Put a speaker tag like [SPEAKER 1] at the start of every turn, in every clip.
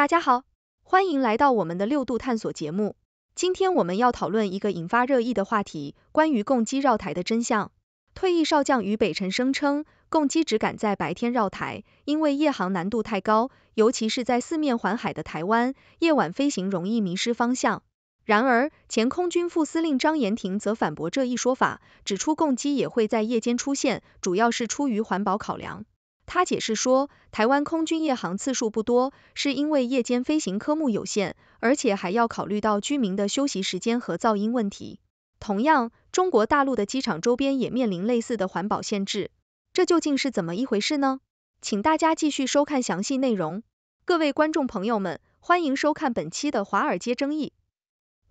[SPEAKER 1] 大家好，欢迎来到我们的六度探索节目。今天我们要讨论一个引发热议的话题，关于共机绕台的真相。退役少将于北辰声称，共机只敢在白天绕台，因为夜航难度太高，尤其是在四面环海的台湾，夜晚飞行容易迷失方向。然而，前空军副司令张延廷则反驳这一说法，指出共机也会在夜间出现，主要是出于环保考量。他解释说，台湾空军夜航次数不多，是因为夜间飞行科目有限，而且还要考虑到居民的休息时间和噪音问题。同样，中国大陆的机场周边也面临类似的环保限制。这究竟是怎么一回事呢？请大家继续收看详细内容。各位观众朋友们，欢迎收看本期的《华尔街争议》，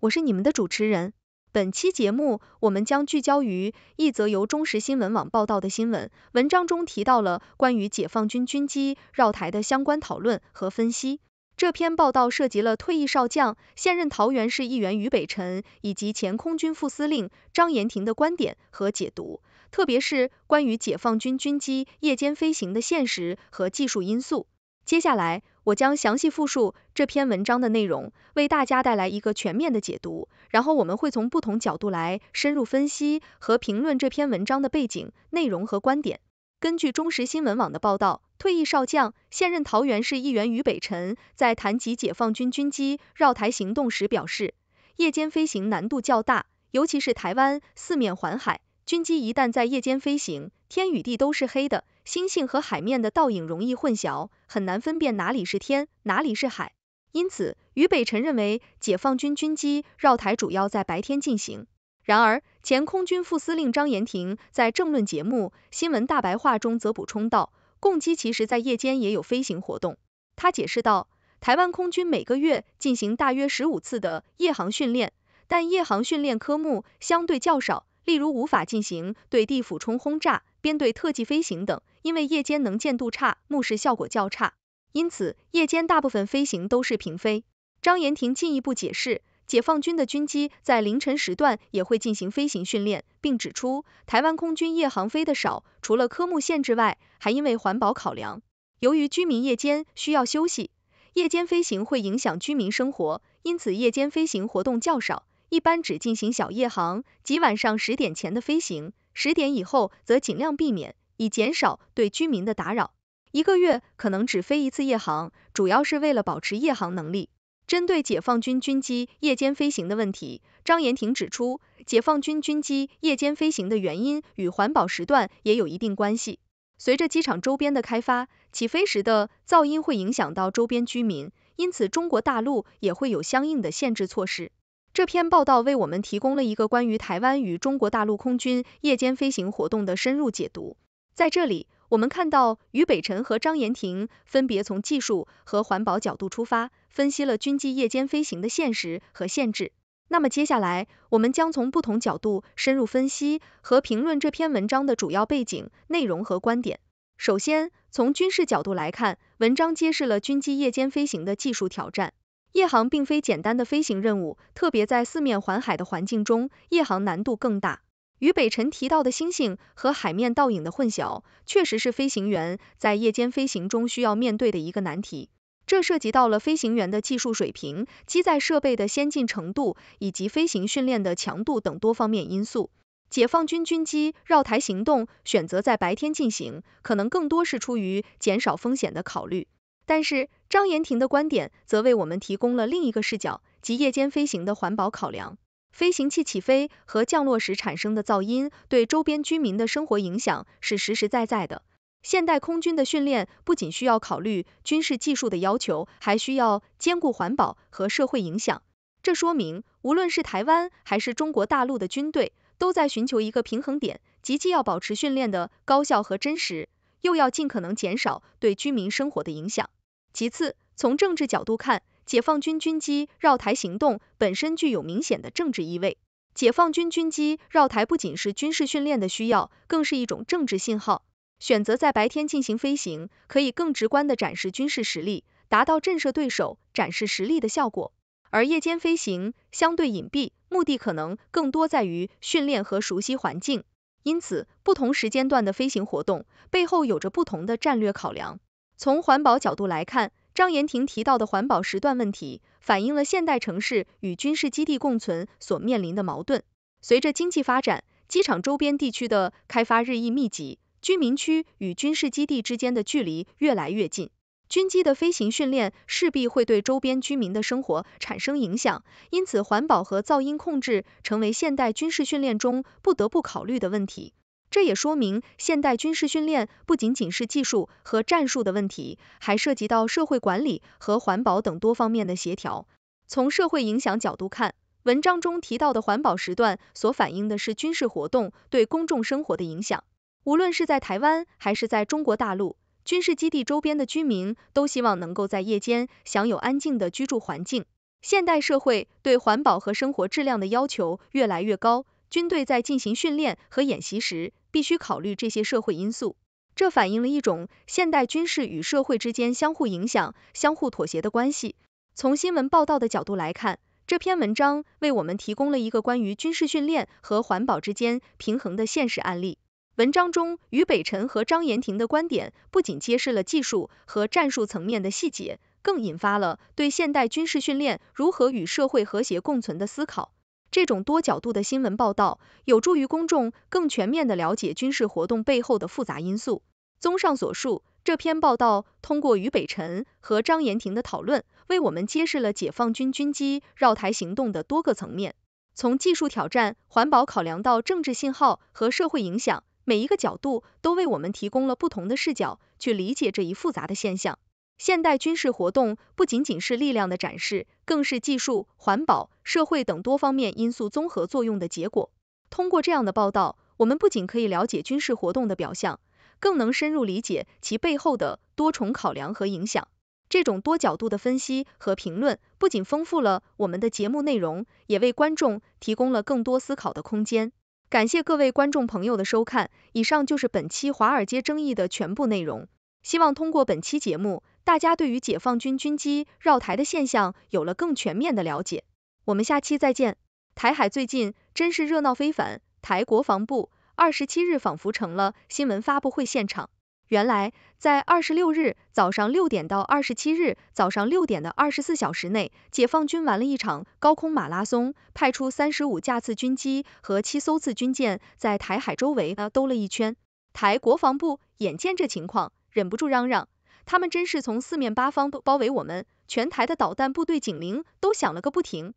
[SPEAKER 1] 我是你们的主持人。本期节目，我们将聚焦于一则由中时新闻网报道的新闻。文章中提到了关于解放军军机绕台的相关讨论和分析。这篇报道涉及了退役少将、现任桃园市议员于北辰以及前空军副司令张延廷的观点和解读，特别是关于解放军军机夜间飞行的现实和技术因素。接下来。我将详细复述这篇文章的内容，为大家带来一个全面的解读。然后我们会从不同角度来深入分析和评论这篇文章的背景、内容和观点。根据中时新闻网的报道，退役少将、现任桃园市议员于北辰在谈及解放军军机绕台行动时表示，夜间飞行难度较大，尤其是台湾四面环海，军机一旦在夜间飞行，天与地都是黑的。星星和海面的倒影容易混淆，很难分辨哪里是天，哪里是海。因此，于北辰认为解放军军机绕台主要在白天进行。然而，前空军副司令张延廷在政论节目《新闻大白话》中则补充道，共机其实在夜间也有飞行活动。他解释道，台湾空军每个月进行大约十五次的夜航训练，但夜航训练科目相对较少。例如无法进行对地俯冲轰炸、编队特技飞行等，因为夜间能见度差，目视效果较差，因此夜间大部分飞行都是平飞。张延庭进一步解释，解放军的军机在凌晨时段也会进行飞行训练，并指出，台湾空军夜航飞的少，除了科目限制外，还因为环保考量，由于居民夜间需要休息，夜间飞行会影响居民生活，因此夜间飞行活动较少。一般只进行小夜航，即晚上十点前的飞行，十点以后则尽量避免，以减少对居民的打扰。一个月可能只飞一次夜航，主要是为了保持夜航能力。针对解放军军机夜间飞行的问题，张延廷指出，解放军军机夜间飞行的原因与环保时段也有一定关系。随着机场周边的开发，起飞时的噪音会影响到周边居民，因此中国大陆也会有相应的限制措施。这篇报道为我们提供了一个关于台湾与中国大陆空军夜间飞行活动的深入解读。在这里，我们看到于北辰和张延庭分别从技术和环保角度出发，分析了军机夜间飞行的现实和限制。那么接下来，我们将从不同角度深入分析和评论这篇文章的主要背景、内容和观点。首先，从军事角度来看，文章揭示了军机夜间飞行的技术挑战。夜航并非简单的飞行任务，特别在四面环海的环境中，夜航难度更大。于北辰提到的星星和海面倒影的混淆，确实是飞行员在夜间飞行中需要面对的一个难题。这涉及到了飞行员的技术水平、机载设备的先进程度以及飞行训练的强度等多方面因素。解放军军机绕台行动选择在白天进行，可能更多是出于减少风险的考虑。但是，张延廷的观点则为我们提供了另一个视角，即夜间飞行的环保考量。飞行器起飞和降落时产生的噪音对周边居民的生活影响是实实在在的。现代空军的训练不仅需要考虑军事技术的要求，还需要兼顾环保和社会影响。这说明，无论是台湾还是中国大陆的军队，都在寻求一个平衡点，即既要保持训练的高效和真实，又要尽可能减少对居民生活的影响。其次，从政治角度看，解放军军机绕台行动本身具有明显的政治意味。解放军军机绕台不仅是军事训练的需要，更是一种政治信号。选择在白天进行飞行，可以更直观地展示军事实力，达到震慑对手、展示实力的效果；而夜间飞行相对隐蔽，目的可能更多在于训练和熟悉环境。因此，不同时间段的飞行活动背后有着不同的战略考量。从环保角度来看，张延廷提到的环保时段问题，反映了现代城市与军事基地共存所面临的矛盾。随着经济发展，机场周边地区的开发日益密集，居民区与军事基地之间的距离越来越近，军机的飞行训练势必会对周边居民的生活产生影响。因此，环保和噪音控制成为现代军事训练中不得不考虑的问题。这也说明，现代军事训练不仅仅是技术和战术的问题，还涉及到社会管理和环保等多方面的协调。从社会影响角度看，文章中提到的环保时段所反映的是军事活动对公众生活的影响。无论是在台湾还是在中国大陆，军事基地周边的居民都希望能够在夜间享有安静的居住环境。现代社会对环保和生活质量的要求越来越高。军队在进行训练和演习时，必须考虑这些社会因素，这反映了一种现代军事与社会之间相互影响、相互妥协的关系。从新闻报道的角度来看，这篇文章为我们提供了一个关于军事训练和环保之间平衡的现实案例。文章中于北辰和张延庭的观点不仅揭示了技术和战术层面的细节，更引发了对现代军事训练如何与社会和谐共存的思考。这种多角度的新闻报道有助于公众更全面的了解军事活动背后的复杂因素。综上所述，这篇报道通过于北辰和张延庭的讨论，为我们揭示了解放军军机绕台行动的多个层面，从技术挑战、环保考量到政治信号和社会影响，每一个角度都为我们提供了不同的视角去理解这一复杂的现象。现代军事活动不仅仅是力量的展示，更是技术、环保、社会等多方面因素综合作用的结果。通过这样的报道，我们不仅可以了解军事活动的表象，更能深入理解其背后的多重考量和影响。这种多角度的分析和评论，不仅丰富了我们的节目内容，也为观众提供了更多思考的空间。感谢各位观众朋友的收看，以上就是本期《华尔街争议》的全部内容。希望通过本期节目。大家对于解放军军机绕台的现象有了更全面的了解。我们下期再见。台海最近真是热闹非凡，台国防部二十七日仿佛成了新闻发布会现场。原来在二十六日早上六点到二十七日早上六点的二十四小时内，解放军玩了一场高空马拉松，派出三十五架次军机和七艘次军舰在台海周围啊兜了一圈。台国防部眼见这情况，忍不住嚷嚷。他们真是从四面八方都包围我们，全台的导弹部队警铃都响了个不停。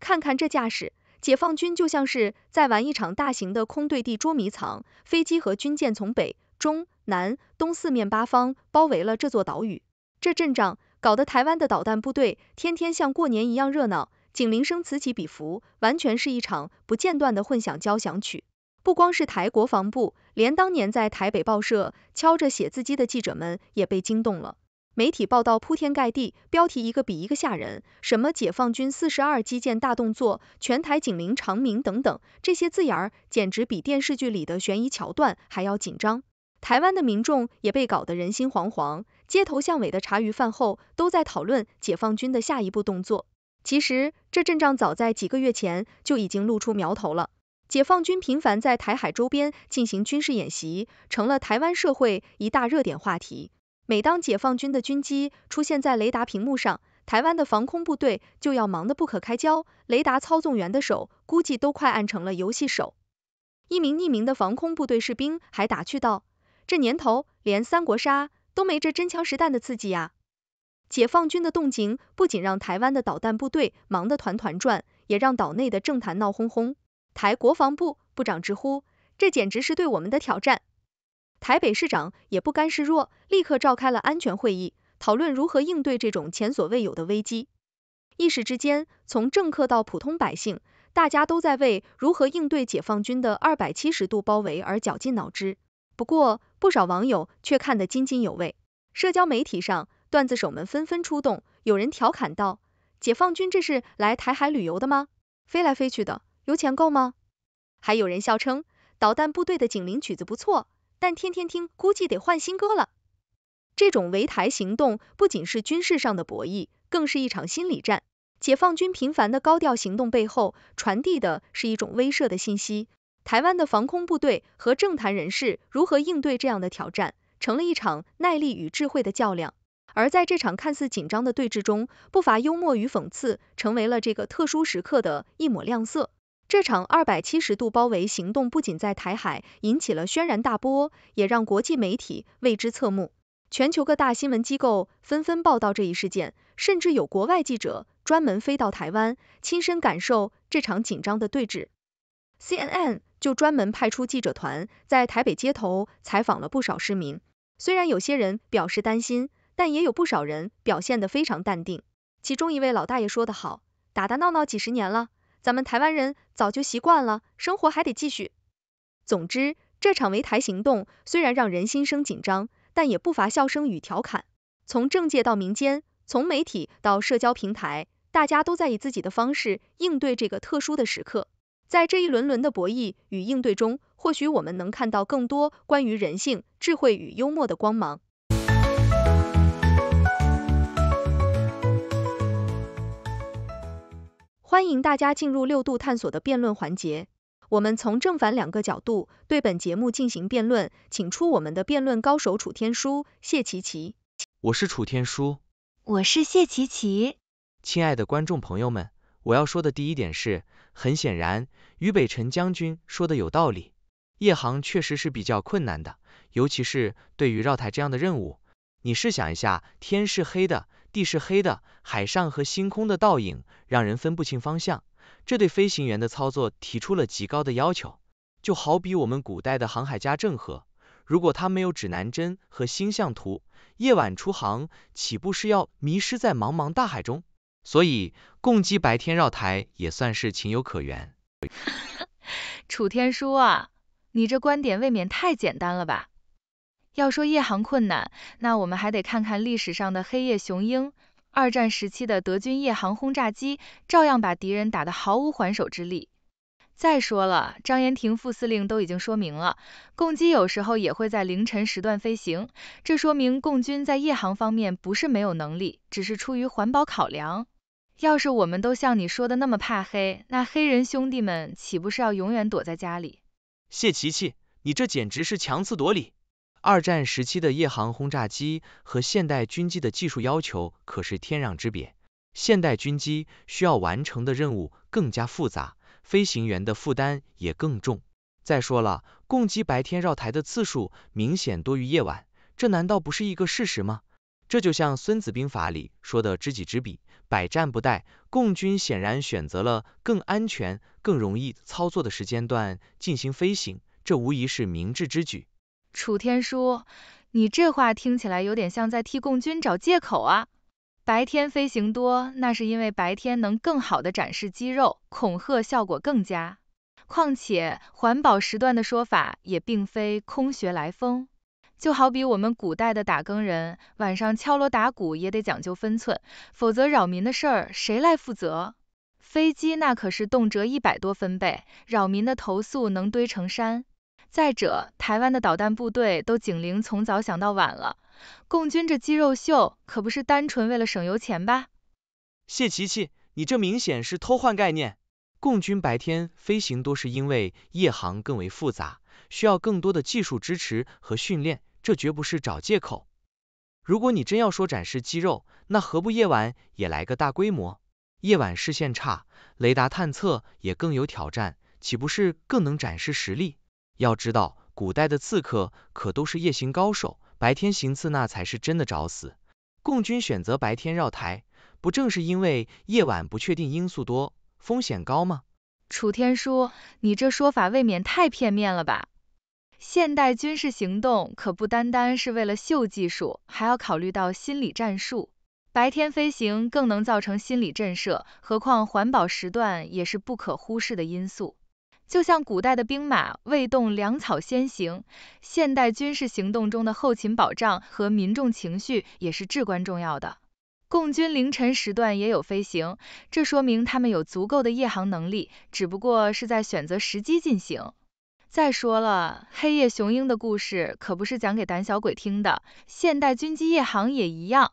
[SPEAKER 1] 看看这架势，解放军就像是在玩一场大型的空对地捉迷藏，飞机和军舰从北、中、南、东四面八方包围了这座岛屿。这阵仗搞得台湾的导弹部队天天像过年一样热闹，警铃声此起彼伏，完全是一场不间断的混响交响曲。不光是台国防部，连当年在台北报社敲着写字机的记者们也被惊动了。媒体报道铺天盖地，标题一个比一个吓人，什么“解放军四十二基建大动作”，“全台警铃长鸣”等等，这些字眼儿简直比电视剧里的悬疑桥段还要紧张。台湾的民众也被搞得人心惶惶，街头巷尾的茶余饭后都在讨论解放军的下一步动作。其实，这阵仗早在几个月前就已经露出苗头了。解放军频繁在台海周边进行军事演习，成了台湾社会一大热点话题。每当解放军的军机出现在雷达屏幕上，台湾的防空部队就要忙得不可开交，雷达操纵员的手估计都快按成了游戏手。一名匿名的防空部队士兵还打趣道：“这年头，连三国杀都没这真枪实弹的刺激啊！”解放军的动静不仅让台湾的导弹部队忙得团团转，也让岛内的政坛闹哄哄。台国防部部长直呼，这简直是对我们的挑战。台北市长也不甘示弱，立刻召开了安全会议，讨论如何应对这种前所未有的危机。一时之间，从政客到普通百姓，大家都在为如何应对解放军的二百七十度包围而绞尽脑汁。不过，不少网友却看得津津有味，社交媒体上段子手们纷纷出动，有人调侃道：“解放军这是来台海旅游的吗？飞来飞去的。”油钱够吗？还有人笑称，导弹部队的警铃曲子不错，但天天听，估计得换新歌了。这种围台行动不仅是军事上的博弈，更是一场心理战。解放军频繁的高调行动背后，传递的是一种威慑的信息。台湾的防空部队和政坛人士如何应对这样的挑战，成了一场耐力与智慧的较量。而在这场看似紧张的对峙中，不乏幽默与讽刺，成为了这个特殊时刻的一抹亮色。这场二百七十度包围行动不仅在台海引起了轩然大波，也让国际媒体为之侧目。全球各大新闻机构纷纷报道这一事件，甚至有国外记者专门飞到台湾，亲身感受这场紧张的对峙。CNN 就专门派出记者团，在台北街头采访了不少市民。虽然有些人表示担心，但也有不少人表现得非常淡定。其中一位老大爷说得好：“打打闹闹几十年了。”咱们台湾人早就习惯了，生活还得继续。总之，这场围台行动虽然让人心生紧张，但也不乏笑声与调侃。从政界到民间，从媒体到社交平台，大家都在以自己的方式应对这个特殊的时刻。在这一轮轮的博弈与应对中，或许我们能看到更多关于人性、智慧与幽默的光芒。欢迎大家进入六度探索的辩论环节，我们从正反两个角度对本节目进行辩论，请出我们的辩论高手楚天舒、谢琪琪。
[SPEAKER 2] 我是楚天舒。我是谢琪琪。亲爱的观众朋友们，我要说的第一点是，很显然，于北辰将军说的有道理，夜航确实是比较困难的，尤其是对于绕台这样的任务，你试想一下，天是黑的。地是黑的，海上和星空的倒影让人分不清方向，这对飞行员的操作提出了极高的要求。就好比我们古代的航海家郑和，如果他没有指南针和星象图，夜晚出航，岂不是要迷失在茫茫大海中？所以，共机白天绕台也算是情有可原。
[SPEAKER 3] 楚天舒啊，你这观点未免太简单了吧？要说夜航困难，那我们还得看看历史上的黑夜雄鹰。二战时期的德军夜航轰炸机，照样把敌人打得毫无还手之力。再说了，张延廷副司令都已经说明了，共机有时候也会在凌晨时段飞行，这说明共军在夜航方面不是没有能力，只是出于环保考量。要是我们都像你说的那么怕黑，那黑人兄弟们岂不是要永远躲在家里？
[SPEAKER 2] 谢琪琪，你这简直是强词夺理！二战时期的夜航轰炸机和现代军机的技术要求可是天壤之别，现代军机需要完成的任务更加复杂，飞行员的负担也更重。再说了，共机白天绕台的次数明显多于夜晚，这难道不是一个事实吗？这就像《孙子兵法》里说的“知己知彼，百战不殆”，共军显然选择了更安全、更容易操作的时间段进行飞行，这无疑是明智之举。
[SPEAKER 3] 楚天舒，你这话听起来有点像在替共军找借口啊。白天飞行多，那是因为白天能更好的展示肌肉，恐吓效果更佳。况且环保时段的说法也并非空穴来风。就好比我们古代的打更人，晚上敲锣打鼓也得讲究分寸，否则扰民的事儿谁来负责？飞机那可是动辄一百多分贝，扰民的投诉能堆成山。再者，台湾的导弹部队都警铃从早响到晚了，共军这肌肉秀可不是单纯为了省油钱吧？
[SPEAKER 2] 谢琪琪，你这明显是偷换概念。共军白天飞行多是因为夜航更为复杂，需要更多的技术支持和训练，这绝不是找借口。如果你真要说展示肌肉，那何不夜晚也来个大规模？夜晚视线差，雷达探测也更有挑战，岂不是更能展示实力？要知道，古代的刺客可都是夜行高手，白天行刺那才是真的找死。共军选择白天绕台，不正是因为夜晚不确定因素多，风险高吗？楚天舒，
[SPEAKER 3] 你这说法未免太片面了吧？现代军事行动可不单单是为了秀技术，还要考虑到心理战术。白天飞行更能造成心理震慑，何况环保时段也是不可忽视的因素。就像古代的兵马未动，粮草先行，现代军事行动中的后勤保障和民众情绪也是至关重要的。共军凌晨时段也有飞行，这说明他们有足够的夜航能力，只不过是在选择时机进行。再说了，黑夜雄鹰的故事可不是讲给胆小鬼听的，现代军机夜航也一样。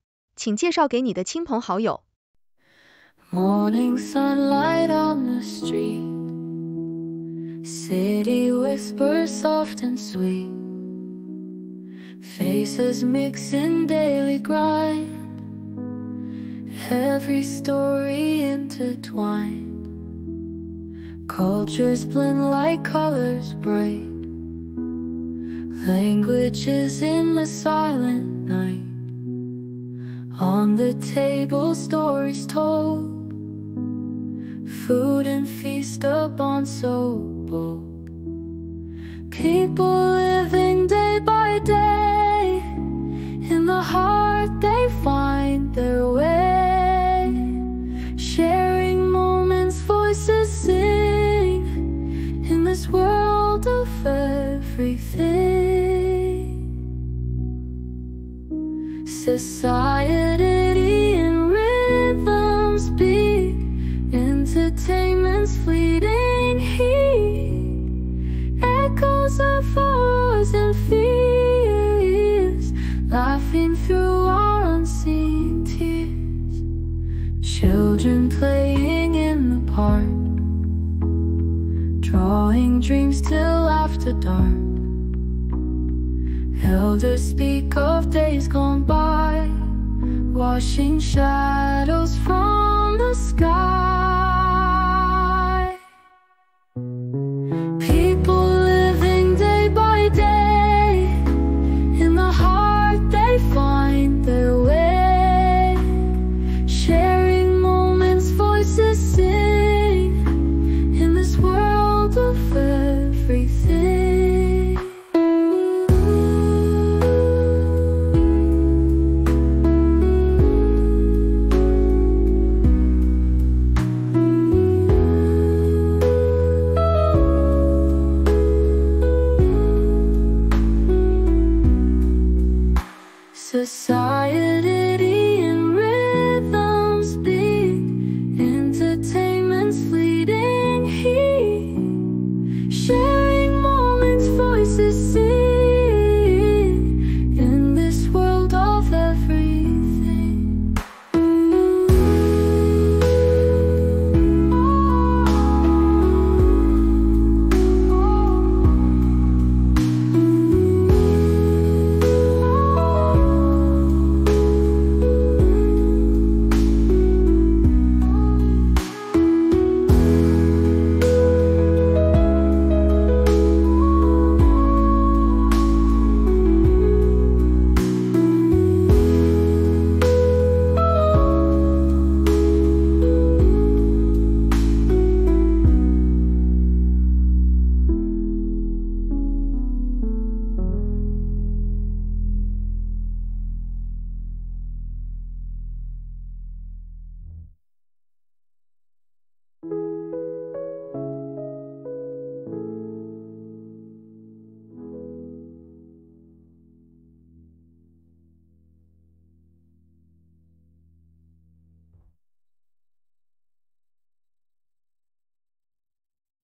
[SPEAKER 1] 请介绍给你的亲朋好
[SPEAKER 4] 友。Morning sunlight on the street, city whispers soft and sweet, faces mix in daily grind, every story intertwined, cultures blend like colors bright, languages in the silent night. On the table, stories told, food and feast upon so bold. children playing in the park Drawing dreams till after dark Elders speak of days gone by Washing shadows from the sky